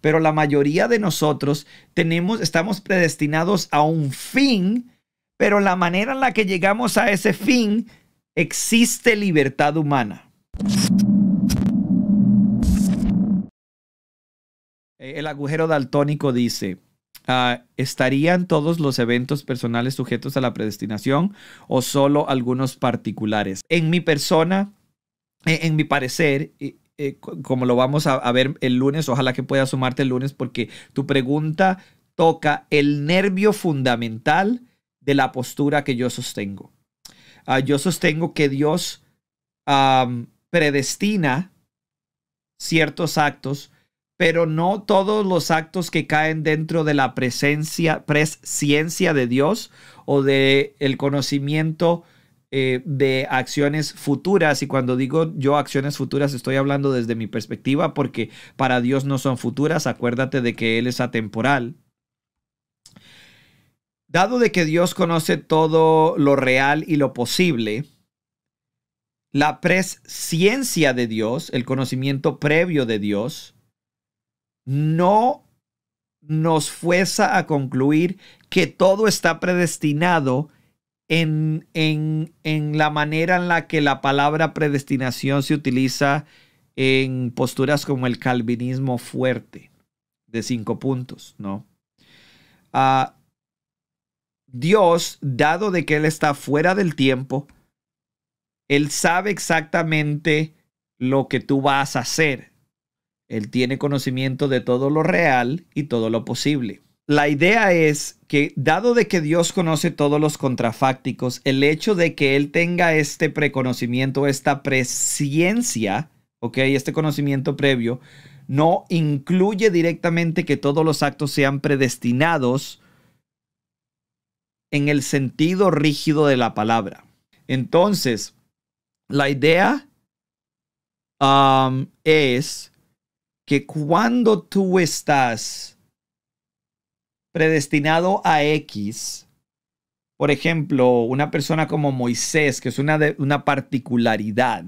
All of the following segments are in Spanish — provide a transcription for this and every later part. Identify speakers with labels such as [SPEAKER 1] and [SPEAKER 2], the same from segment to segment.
[SPEAKER 1] pero la mayoría de nosotros tenemos, estamos predestinados a un fin, pero la manera en la que llegamos a ese fin existe libertad humana. Eh, el agujero daltónico dice, ah, ¿estarían todos los eventos personales sujetos a la predestinación o solo algunos particulares? En mi persona, e, en mi parecer, e, eh, como lo vamos a, ver el lunes, ojalá que pueda sumarte el lunes, porque tu pregunta toca el nervio fundamental de la postura que yo sostengo. Ah, yo sostengo que Dios predestina ciertos actos, pero no todos los actos que caen dentro de la presencia, presciencia de Dios o de el conocimiento eh, de acciones futuras. Y cuando digo yo acciones futuras, estoy hablando desde mi perspectiva porque para Dios no son futuras. Acuérdate de que Él es atemporal. Dado de que Dios conoce todo lo real y lo posible, la presciencia de Dios, el conocimiento previo de Dios, no nos fuerza a concluir que todo está predestinado en, la manera en la que la palabra predestinación se utiliza en posturas como el calvinismo fuerte de cinco puntos, ¿no? Ah, Dios, dado de que Él está fuera del tiempo, Él sabe exactamente lo que tú vas a hacer. Él tiene conocimiento de todo lo real y todo lo posible la idea es que dado de que Dios conoce todos los contrafácticos, el hecho de que Él tenga este preconocimiento, esta presciencia, ¿ok? Este conocimiento previo, no incluye directamente que todos los actos sean predestinados en el sentido rígido de la palabra. Entonces, la idea um, es que cuando tú estás predestinado a X, por ejemplo, una persona como Moisés, que es una, una particularidad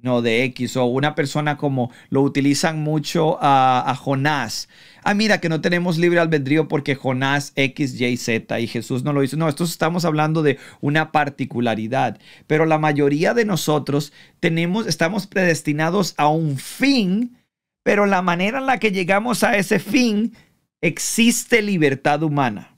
[SPEAKER 1] no de X, o una persona como lo utilizan mucho a, Jonás. Ah, mira, que no tenemos libre albedrío porque Jonás X, Y, Z y Jesús no lo hizo. No, estos estamos hablando de una particularidad, pero la mayoría de nosotros tenemos, estamos predestinados a un fin, pero la manera en la que llegamos a ese fin existe libertad humana.